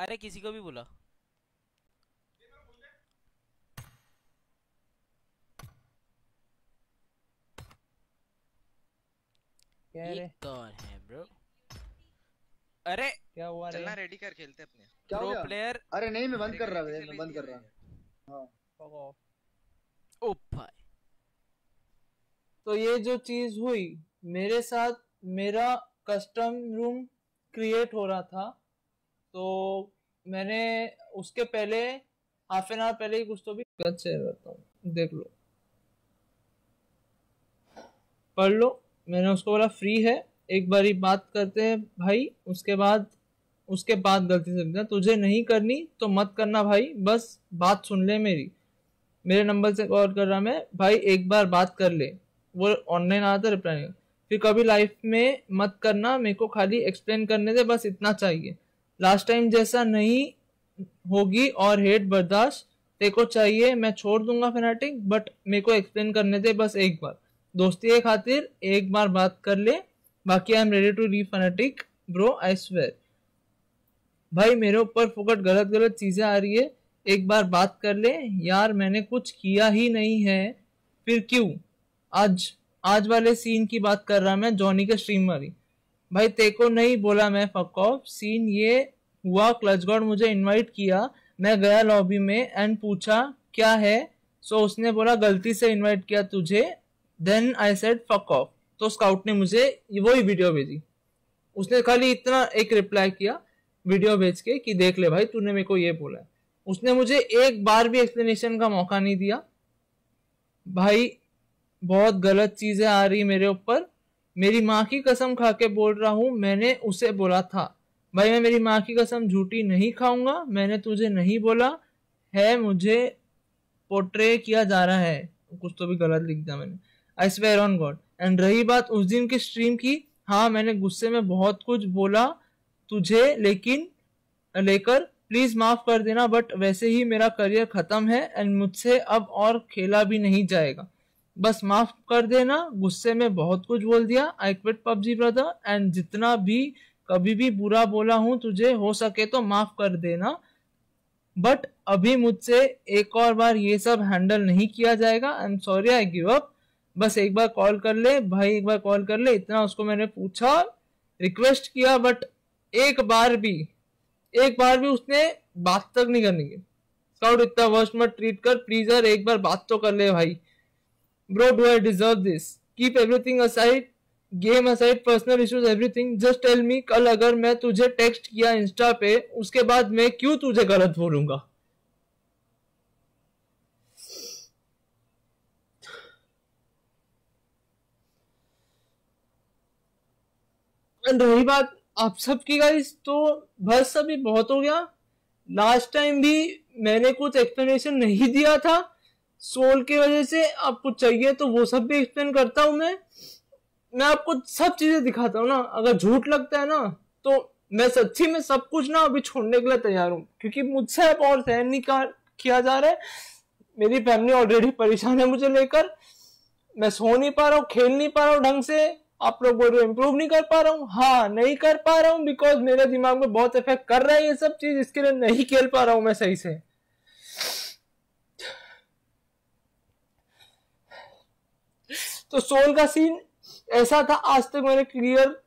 अरे किसी को भी बोला कौन है ब्रो अरे क्या हुआ चलना रेडी कर खेलते अपने क्या प्रो प्लेयर अरे नहीं मैं बंद कर रहा हूँ बंद कर रहा हूं हाँ। ओ भाई तो ये जो चीज हुई मेरे साथ मेरा कस्टम रूम क्रिएट हो रहा था तो मैंने उसके पहले हाफ एन आवर पहले ही कुछ तो भी गलत शेयर करता हूँ देख लो पढ़ लो मैंने उसको बोला फ्री है एक बारी बात करते हैं भाई उसके बाद उसके बाद गलती से तुझे नहीं करनी तो मत करना भाई बस बात सुन ले मेरी मेरे नंबर से कॉल कर रहा मैं भाई एक बार बात कर ले वो ऑनलाइन आया था रिप्लाई फिर कभी लाइफ में मत करना मेरे को खाली एक्सप्लेन करने से बस इतना चाहिए लास्ट टाइम जैसा नहीं होगी और हेट बर्दाश्त तेरे को चाहिए मैं छोड़ दूंगा फेनाटिक बट मेरे को एक्सप्लेन करने दे बस एक बार दोस्ती के खातिर एक बार बात कर ले बाकी I am ready to re fanatic bro I swear भाई मेरे ऊपर फोकट गलत गलत चीज़ें आ रही है एक बार बात कर ले यार मैंने कुछ किया ही नहीं है फिर क्यों आज आज वाले सीन की बात कर रहा मैं जॉनी के स्ट्रीम वाली भाई तेको नहीं बोला मैं फकॉफ सीन ये हुआ क्लच गॉड मुझे इनवाइट किया मैं गया लॉबी में एंड पूछा क्या है सो so, उसने बोला गलती से इनवाइट किया तुझे then I said fuck off तो स्काउट ने मुझे ही वीडियो भेजी उसने खाली इतना एक रिप्लाई किया वीडियो भेज के कि देख ले भाई तूने मेरे को ये बोला उसने मुझे एक बार भी एक्सप्लेनेशन का मौका नहीं दिया भाई बहुत गलत चीज़ें आ रही मेरे ऊपर मेरी माँ की कसम खा के बोल रहा हूँ मैंने उसे बोला था भाई मैं मेरी माँ की कसम झूठी नहीं खाऊंगा मैंने तुझे नहीं बोला है मुझे पोर्ट्रे किया जा रहा है कुछ तो भी गलत लिख दिया मैंने I swear on God and रही बात उस दिन की स्ट्रीम की हाँ मैंने गुस्से में बहुत कुछ बोला तुझे लेकिन लेकर प्लीज़ माफ़ कर देना बट वैसे ही मेरा करियर ख़त्म है एंड मुझसे अब और खेला भी नहीं जाएगा बस माफ कर देना गुस्से में बहुत कुछ बोल दिया I quit PUBG brother and जितना भी कभी भी बुरा बोला हूं तुझे हो सके तो माफ कर देना बट अभी मुझसे एक और बार ये सब हैंडल नहीं किया जाएगा I am sorry I give up बस एक बार कॉल कर ले भाई एक बार कॉल कर ले इतना उसको मैंने पूछा रिक्वेस्ट किया बट एक बार भी एक बार भी उसने बात तक नहीं करनी है स्काउट इतना वर्स्ट मत ट्रीट कर प्लीज यार एक बार बात तो कर ले भाई Bro, do I deserve this? Keep everything aside, game aside personal issues everything just tell me कल अगर मैं तुझे टेक्स्ट किया इंस्टा पे उसके बाद मैं क्यों तुझे गलत बोलूंगा रही बात आप सब की गाइस तो बस अभी बहुत हो गया लास्ट टाइम भी मैंने कुछ एक्सप्लेनेशन नहीं दिया था सोल की वजह से आपको चाहिए तो वो सब भी एक्सप्लेन करता हूँ मैं मैं आपको सब चीजें दिखाता हूँ ना अगर झूठ लगता है ना तो मैं सच्ची में सब कुछ ना अभी छोड़ने के लिए तैयार हूँ क्योंकि मुझसे अब और सहन नहीं किया जा रहा है मेरी फैमिली ऑलरेडी परेशान है मुझे लेकर मैं सो नहीं पा रहा हूँ खेल नहीं पा रहा हूँ ढंग से आप लोग बोल रहे हो इम्प्रूव नहीं कर पा रहा हूँ हाँ नहीं कर पा रहा हूँ बिकॉज मेरे दिमाग में बहुत इफेक्ट कर रहा है ये सब चीज इसके लिए नहीं खेल पा रहा हूँ मैं सही से तो सोन का सीन ऐसा था आज तक मैंने क्लियर